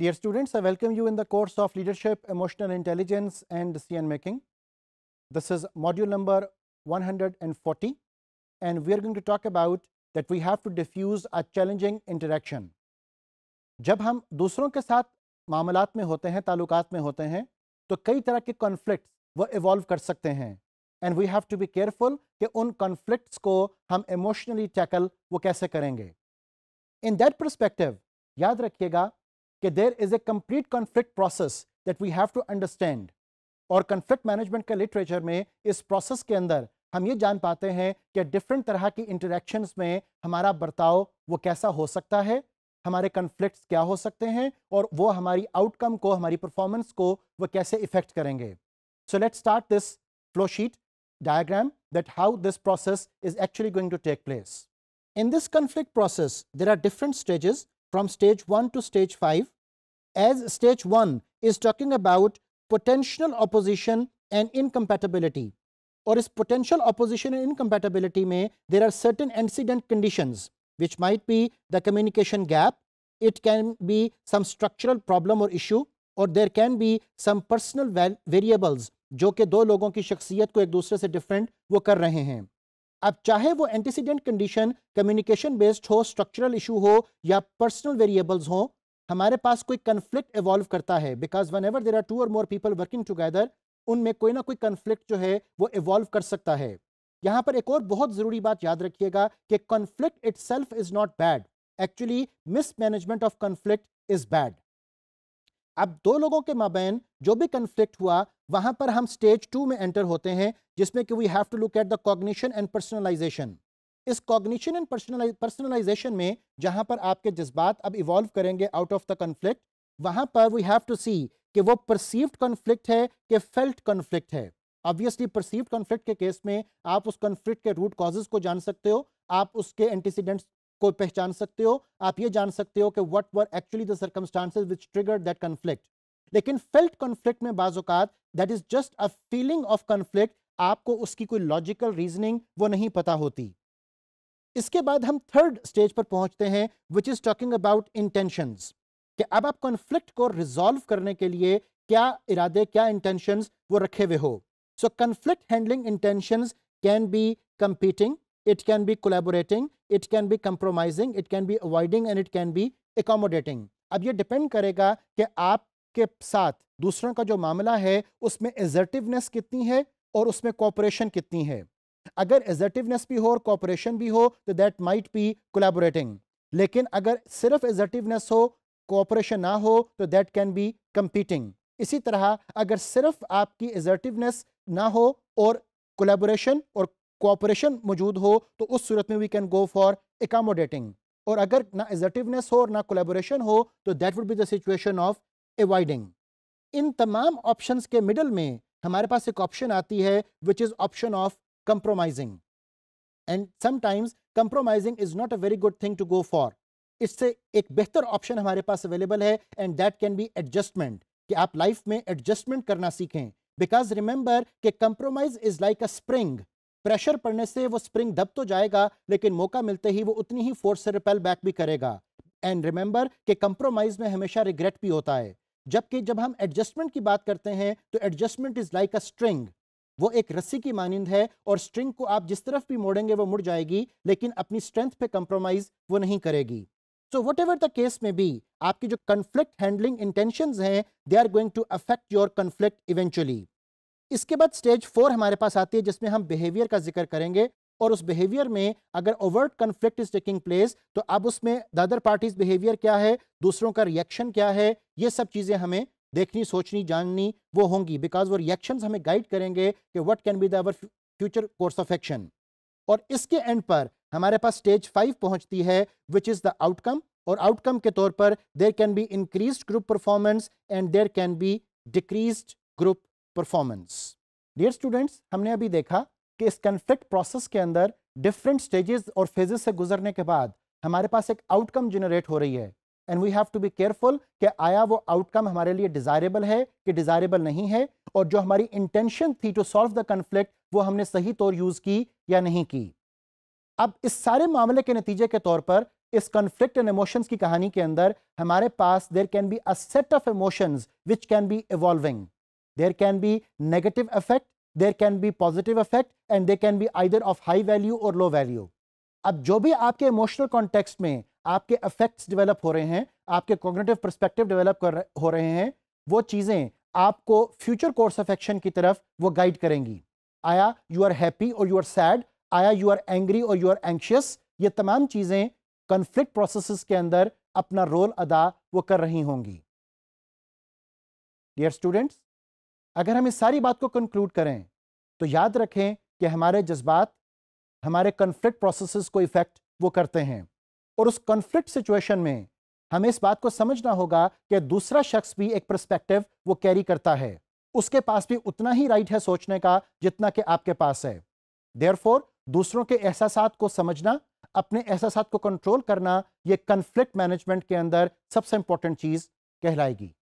Dear students, I welcome you in the course of Leadership, Emotional Intelligence and Decision Making. This is module number 140 and we are going to talk about that we have to diffuse a challenging interaction. जब हम दूसरों के साथ मामलात में होते हैं तालुकात में होते हैं तो कई तरह के कॉन्फ्लिक्ट्स वो इवॉल्व कर सकते हैं and we have to be careful कि उन कॉन्फ्लिक्ट्स को हम इमोशनली टैकल वो कैसे करेंगे इन दैट परस्पेक्टिव याद रखिएगा कि there is a complete conflict process that we have to understand और कन्फ्लिक्ट मैनेजमेंट के लिटरेचर में इस प्रोसेस के अंदर हम ये जान पाते हैं कि डिफरेंट तरह की इंटरेक्शंस में हमारा बर्ताव वो कैसा हो सकता है हमारे कन्फ्लिक्ट क्या हो सकते हैं और वो हमारी आउटकम को हमारी परफॉर्मेंस को वो कैसे इफेक्ट करेंगे so let start this flowsheet diagram that how this process is actually going to take place in this conflict process there are different stages from stage 1 to stage 5 as stage 1 is talking about potential opposition and incompatibility or is potential opposition and incompatibility may there are certain antecedent conditions which might be the communication gap it can be some structural problem or issue or there can be some personal variables jo ke do logon ki शख्सियत ko ek dusre se different wo kar rahe hain अब चाहे वो antecedent condition communication based हो structural issue हो या personal variables हो हमारे पास कोई कन्फ्लिक्ट इवॉल्व करता है because whenever there are two और मोर पीपल वर्किंग टूगेदर उनमें कोई ना कोई कन्फ्लिक्ट जो है वो इवॉल्व कर सकता है यहाँ पर एक और बहुत ज़रूरी बात याद रखिएगा कि conflict itself is not bad actually mismanagement of conflict is bad अब दो लोगों के माबेन जो भी कन्फ्लिक्ट हुआ वहां पर हम स्टेज टू में एंटर होते हैं जिसमें कि we have to look at the cognition and personalization इस कॉग्निशन एंड पर्सनलाइजेशन में जहां पर आपके जज्बात अब इवॉल्व करेंगे आउट ऑफ द कन्फ्लिक्ट वहां पर वी हैव टू सी कि वो परसीव्ड कन्फ्लिक्ट है कि फेल्ट कन्फ्लिक्ट है ऑब्वियसली परसीव्ड कन्फ्लिक्ट के केस में आप उस कन्फ्लिक्ट के रूट कॉजेज को जान सकते हो आप उसके एंटीसीडेंट्स को पहचान सकते हो आप ये जान सकते हो कि what were actually the circumstances which trigger that conflict लेकिन फेल्ट कन्फ्लिक्ट में बाज़ात that is just a feeling of conflict आपको उसकी कोई लॉजिकल रीजनिंग वो नहीं पता होती इसके बाद हम थर्ड स्टेज पर पहुंचते हैं which is talking about intention कि अब आप कॉन्फ्लिक्ट को रिजॉल्व करने के लिए क्या इरादे क्या इंटेंशंस वो रखे हुए हो so conflict handling intentions can be competing It can be collaborating, it can be compromising, it can be avoiding and it can be accommodating. अब ये डिपेंड करेगा कि आपके साथ दूसरों का जो मामला है उसमें एजर्टिवनेस कितनी है और उसमें कॉपरेशन कितनी है अगर एजर्टिवनेस भी हो और कॉपरेशन भी हो तो दैट माइट बी कोलेबोरेटिंग लेकिन अगर सिर्फ एजर्टिवनेस हो कोऑपरेशन ना हो तो दैट कैन बी कंपीटिंग इसी तरह अगर सिर्फ आपकी एजर्टिवनेस ना हो और कोलेबोरेशन और कोऑपरेशन मौजूद हो तो उस सूरत में we can go for accommodating और अगर ना एजटिवनेस हो और ना कोलेबोरेशन हो तो that would be the situation of avoiding इन तमाम ऑप्शंस के मिडल में हमारे पास एक ऑप्शन आती है which is option of compromising and sometimes compromising is not a very good thing to go for इससे एक बेहतर ऑप्शन हमारे पास अवेलेबल है and that can be adjustment कि आप लाइफ में एडजस्टमेंट करना सीखें बिकॉज रिमेंबर कि compromise is like a spring pressure पड़ने से वो स्प्रिंग दब तो जाएगा लेकिन मौका मिलते ही वो उतनी ही फोर्स से रिपेल बैक भी करेगा एंड रिमेंबर के कंप्रोमाइज में हमेशा रिग्रेट भी होता है जबकि जब हम एडजस्टमेंट की बात करते हैं तो adjustment is like a string वो एक रस्सी की मानंद है और स्ट्रिंग को आप जिस तरफ भी मोड़ेंगे वो मुड़ जाएगी लेकिन अपनी स्ट्रेंथ पे कंप्रोमाइज वो नहीं करेगी so whatever the case में भी आपकी जो कन्फ्लिक्ट हैंडलिंग इंटेंशन हैं they are going to affect your conflict eventually इसके बाद स्टेज फोर हमारे पास आती है जिसमें हम बिहेवियर का जिक्र करेंगे और उस बिहेवियर में अगर overt conflict is taking place तो अब उसमें द अदर पार्टीज बिहेवियर क्या है दूसरों का रिएक्शन क्या है ये सब चीज़ें हमें देखनी सोचनी जाननी वो होंगी बिकॉज वो रिएक्शन हमें गाइड करेंगे कि what can be their future course of action और इसके एंड पर हमारे पास स्टेज फाइव पहुंचती है विच इज़ द आउटकम और आउटकम के तौर पर there can be increase group performance and there can be decrease group performance dear students हमने अभी देखा कि इस कन्फ्लिक्ट प्रोसेस के अंदर डिफरेंट स्टेजेस और फेजेस से गुजरने के बाद हमारे पास एक आउटकम जनरेट हो रही है and we have to be careful कि आया वो आउटकम हमारे लिए डिजायरेबल है कि डिजायरेबल नहीं है और जो हमारी इंटेंशन थी टू सॉल्व द कन्फ्लिक्ट वो हमने सही तौर यूज की या नहीं की अब इस सारे मामले के नतीजे के तौर पर इस कन्फ्लिक्ट एंड इमोशंस की कहानी के अंदर हमारे पास there can be a set of emotions which can be evolving There can be negative effect, there can be positive effect and they can be either of high value or low value. अब जो भी आपके emotional context में आपके affects develop हो रहे हैं आपके कॉग्निटिव पर्सपेक्टिव डेवलप कर हो रहे हैं वो चीज़ें आपको फ्यूचर कोर्स ऑफ एक्शन की तरफ वो गाइड करेंगी आया यू आर हैप्पी और यू आर सैड आया यू आर एंग्री और यू आर एंक्शियस ये तमाम चीज़ें कन्फ्लिक्ट प्रोसेस के अंदर अपना रोल अदा वो कर रही होंगी डियर स्टूडेंट्स अगर हम इस सारी बात को कंक्लूड करें तो याद रखें कि हमारे जज्बात हमारे कन्फ्लिक्ट प्रोसेसेस को इफ़ेक्ट वो करते हैं और उस कन्फ्लिक्ट सिचुएशन में हमें इस बात को समझना होगा कि दूसरा शख्स भी एक परस्पेक्टिव वो कैरी करता है उसके पास भी उतना ही राइट है सोचने का जितना कि आपके पास है देयरफॉर दूसरों के एहसास को समझना अपने एहसास को कंट्रोल करना ये कन्फ्लिक्ट मैनेजमेंट के अंदर सबसे इंपॉर्टेंट चीज़ कहलाएगी